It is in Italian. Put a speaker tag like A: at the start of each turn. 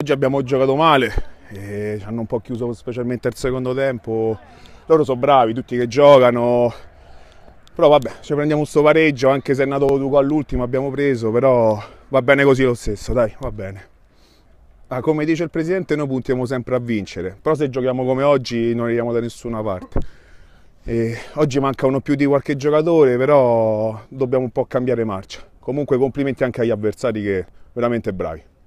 A: Oggi abbiamo giocato male, ci hanno un po' chiuso specialmente al secondo tempo. Loro sono bravi, tutti che giocano. Però vabbè, ci prendiamo questo pareggio, anche se è nato Duco all'ultimo abbiamo preso, però va bene così lo stesso, dai, va bene. Ah, come dice il presidente, noi puntiamo sempre a vincere, però se giochiamo come oggi non arriviamo da nessuna parte. E oggi manca uno più di qualche giocatore, però dobbiamo un po' cambiare marcia. Comunque complimenti anche agli avversari che veramente bravi.